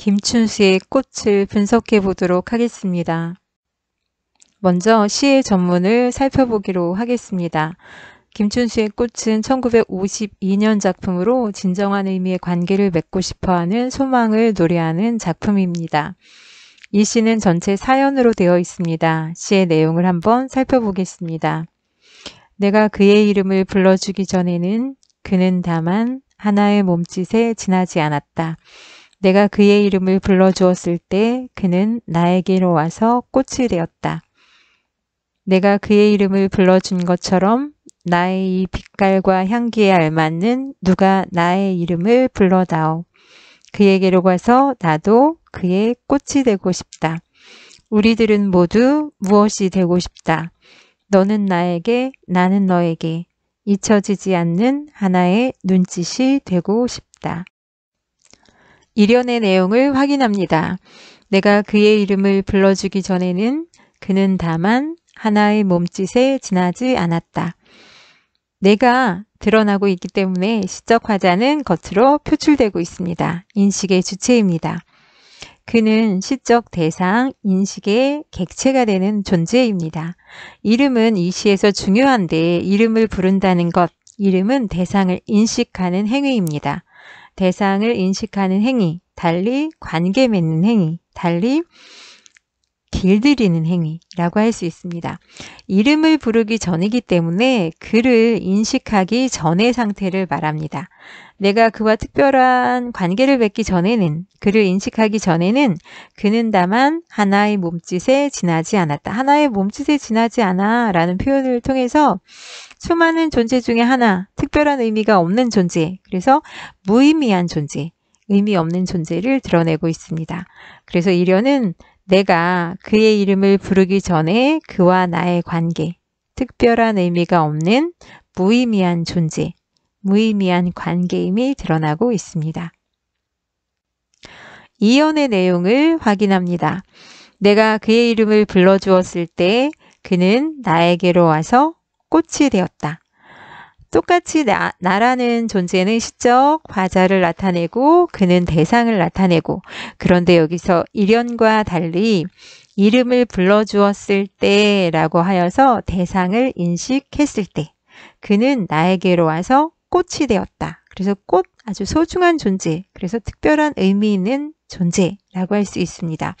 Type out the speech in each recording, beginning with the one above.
김춘수의 꽃을 분석해 보도록 하겠습니다. 먼저 시의 전문을 살펴보기로 하겠습니다. 김춘수의 꽃은 1952년 작품으로 진정한 의미의 관계를 맺고 싶어 하는 소망을 노래하는 작품입니다. 이 시는 전체 사연으로 되어 있습니다. 시의 내용을 한번 살펴보겠습니다. 내가 그의 이름을 불러주기 전에는 그는 다만 하나의 몸짓에 지나지 않았다. 내가 그의 이름을 불러주었을 때 그는 나에게로 와서 꽃이 되었다. 내가 그의 이름을 불러준 것처럼 나의 이 빛깔과 향기에 알맞는 누가 나의 이름을 불러다오. 그에게로 가서 나도 그의 꽃이 되고 싶다. 우리들은 모두 무엇이 되고 싶다. 너는 나에게, 나는 너에게 잊혀지지 않는 하나의 눈짓이 되고 싶다. 일련의 내용을 확인합니다. 내가 그의 이름을 불러주기 전에는 그는 다만 하나의 몸짓에 지나지 않았다. 내가 드러나고 있기 때문에 시적 화자는 겉으로 표출되고 있습니다. 인식의 주체입니다. 그는 시적 대상, 인식의 객체가 되는 존재입니다. 이름은 이 시에서 중요한데 이름을 부른다는 것, 이름은 대상을 인식하는 행위입니다. 대상을 인식하는 행위, 달리 관계 맺는 행위, 달리 길들이는 행위라고 할 수 있습니다. 이름을 부르기 전이기 때문에 그를 인식하기 전의 상태를 말합니다. 내가 그와 특별한 관계를 맺기 전에는 그를 인식하기 전에는 그는 다만 하나의 몸짓에 지나지 않았다. 하나의 몸짓에 지나지 않아 라는 표현을 통해서 수많은 존재 중에 하나, 특별한 의미가 없는 존재, 그래서 무의미한 존재, 의미 없는 존재를 드러내고 있습니다. 그래서 이려는 내가 그의 이름을 부르기 전에 그와 나의 관계, 특별한 의미가 없는 무의미한 존재, 무의미한 관계임이 드러나고 있습니다. 이연의 내용을 확인합니다. 내가 그의 이름을 불러주었을 때 그는 나에게로 와서 꽃이 되었다. 똑같이 나, 나라는 존재는 시적 과자를 나타내고 그는 대상을 나타내고 그런데 여기서 일연과 달리 이름을 불러주었을 때라고 하여서 대상을 인식했을 때 그는 나에게로 와서 꽃이 되었다. 그래서 꽃 아주 소중한 존재, 그래서 특별한 의미 있는 존재라고 할 수 있습니다.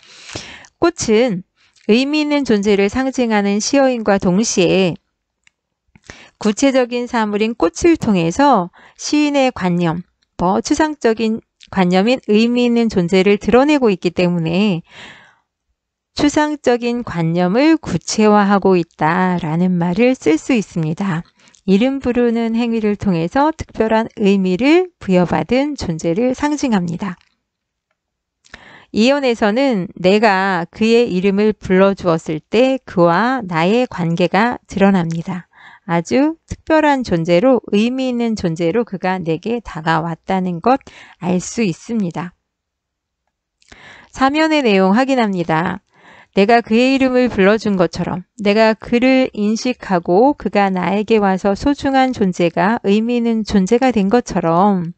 꽃은 의미 있는 존재를 상징하는 시어인과 동시에 구체적인 사물인 꽃을 통해서 시인의 관념, 더 추상적인 관념인 의미 있는 존재를 드러내고 있기 때문에 추상적인 관념을 구체화하고 있다라는 말을 쓸 수 있습니다. 이름 부르는 행위를 통해서 특별한 의미를 부여받은 존재를 상징합니다. 이언에서는 내가 그의 이름을 불러주었을 때 그와 나의 관계가 드러납니다. 아주 특별한 존재로 의미 있는 존재로 그가 내게 다가왔다는 것 알 수 있습니다. 사면의 내용 확인합니다. 내가 그의 이름을 불러준 것처럼 내가 그를 인식하고 그가 나에게 와서 소중한 존재가 의미 있는 존재가 된 것처럼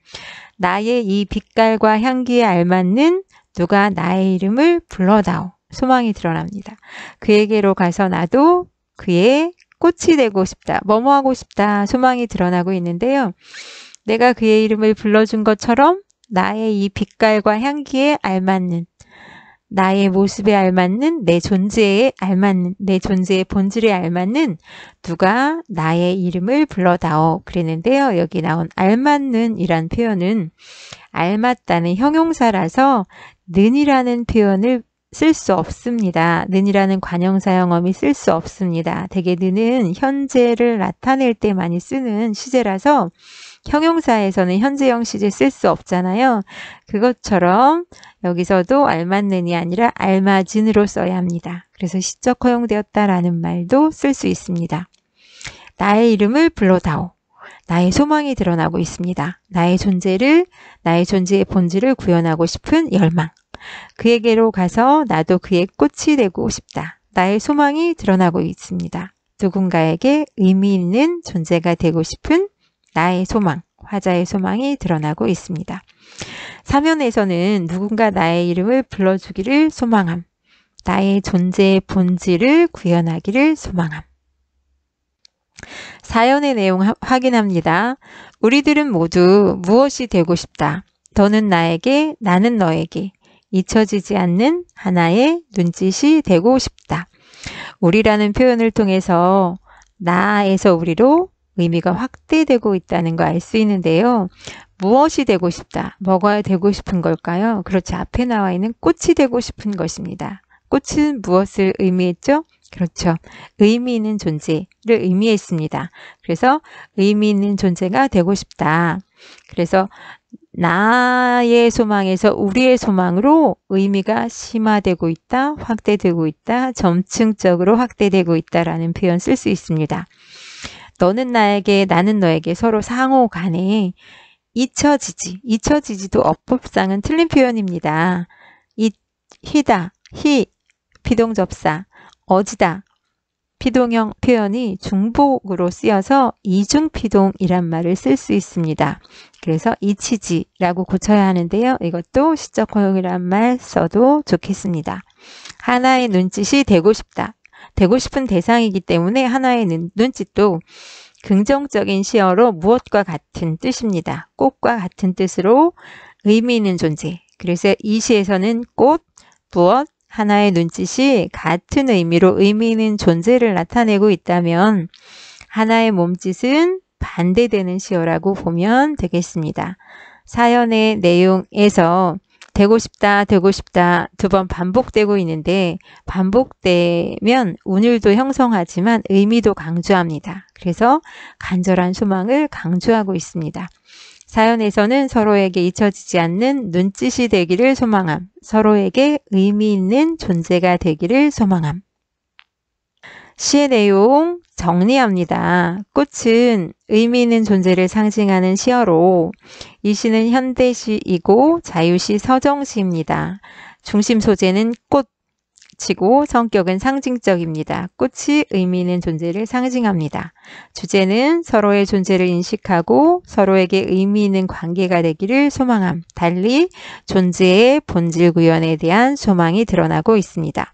나의 이 빛깔과 향기에 알맞는 누가 나의 이름을 불러다오 소망이 드러납니다. 그에게로 가서 나도 그의 꽃이 되고 싶다, 뭐뭐 하고 싶다 소망이 드러나고 있는데요. 내가 그의 이름을 불러준 것처럼 나의 이 빛깔과 향기에 알맞는 나의 모습에 알맞는 내 존재에 알맞는 내 존재의 본질에 알맞는 누가 나의 이름을 불러다오 그랬는데요. 여기 나온 알맞는이란 표현은 알맞다는 형용사라서 는이라는 표현을 쓸수 없습니다. 는이라는 관형사 형어미쓸 수 없습니다. 대개 는은 현재를 나타낼 때 많이 쓰는 시제라서 형용사에서는 현재형 시제 쓸 수 없잖아요. 그것처럼 여기서도 알맞는이 아니라 알맞은으로 써야 합니다. 그래서 시적 허용되었다라는 말도 쓸 수 있습니다. 나의 이름을 불러다오. 나의 소망이 드러나고 있습니다. 나의 존재를, 나의 존재의 본질을 구현하고 싶은 열망. 그에게로 가서 나도 그의 꽃이 되고 싶다. 나의 소망이 드러나고 있습니다. 누군가에게 의미 있는 존재가 되고 싶은 나의 소망, 화자의 소망이 드러나고 있습니다. 사면에서는 누군가 나의 이름을 불러주기를 소망함. 나의 존재의 본질을 구현하기를 소망함. 사연의 내용 하, 확인합니다. 우리들은 모두 무엇이 되고 싶다. 너는 나에게, 나는 너에게. 잊혀지지 않는 하나의 눈짓이 되고 싶다. 우리라는 표현을 통해서 나에서 우리로 의미가 확대되고 있다는 거 알 수 있는데요. 무엇이 되고 싶다, 뭐가 되고 싶은 걸까요? 그렇지, 앞에 나와 있는 꽃이 되고 싶은 것입니다. 꽃은 무엇을 의미했죠? 그렇죠. 의미 있는 존재를 의미했습니다. 그래서 의미 있는 존재가 되고 싶다. 그래서 나의 소망에서 우리의 소망으로 의미가 심화되고 있다, 확대되고 있다, 점층적으로 확대되고 있다라는 표현 쓸 수 있습니다. 너는 나에게, 나는 너에게 서로 상호 간에 잊혀지지, 잊혀지지도 어법상은 틀린 표현입니다. 잊, 희다, 희, 비동접사, 어지다, 피동형 표현이 중복으로 쓰여서 이중피동이란 말을 쓸 수 있습니다. 그래서 이치지라고 고쳐야 하는데요. 이것도 시적 허용이란 말 써도 좋겠습니다. 하나의 눈짓이 되고 싶다. 되고 싶은 대상이기 때문에 하나의 눈, 눈짓도 긍정적인 시어로 무엇과 같은 뜻입니다. 꽃과 같은 뜻으로 의미 있는 존재. 그래서 이 시에서는 꽃, 무엇, 하나의 눈짓이 같은 의미로 의미 있는 존재를 나타내고 있다면 하나의 몸짓은 반대되는 시어라고 보면 되겠습니다. 사연의 내용에서 되고 싶다, 되고 싶다 두 번 반복되고 있는데 반복되면 운율도 형성하지만 의미도 강조합니다. 그래서 간절한 소망을 강조하고 있습니다. 사연에서는 서로에게 잊혀지지 않는 눈짓이 되기를 소망함. 서로에게 의미 있는 존재가 되기를 소망함. 시의 내용 정리합니다. 꽃은 의미 있는 존재를 상징하는 시어로 이 시는 현대시이고 자유시 서정시입니다. 중심 소재는 꽃, 치고 성격은 상징적입니다. 꽃이 의미 있는 존재를 상징합니다. 주제는 서로의 존재를 인식하고 서로에게 의미 있는 관계가 되기를 소망함. 달리 존재의 본질 구현에 대한 소망이 드러나고 있습니다.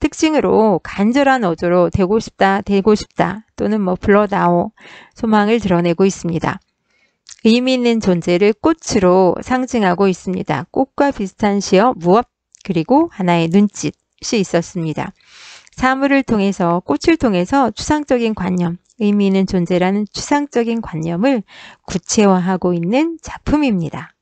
특징으로 간절한 어조로 되고 싶다, 되고 싶다 또는 뭐 불러다오 소망을 드러내고 있습니다. 의미 있는 존재를 꽃으로 상징하고 있습니다. 꽃과 비슷한 시어 무엇 그리고 하나의 눈짓 수 있었습니다. 사물을 통해서 꽃을 통해서 추상적인 관념, 의미 있는 존재라는 추상적인 관념을 구체화하고 있는 작품입니다.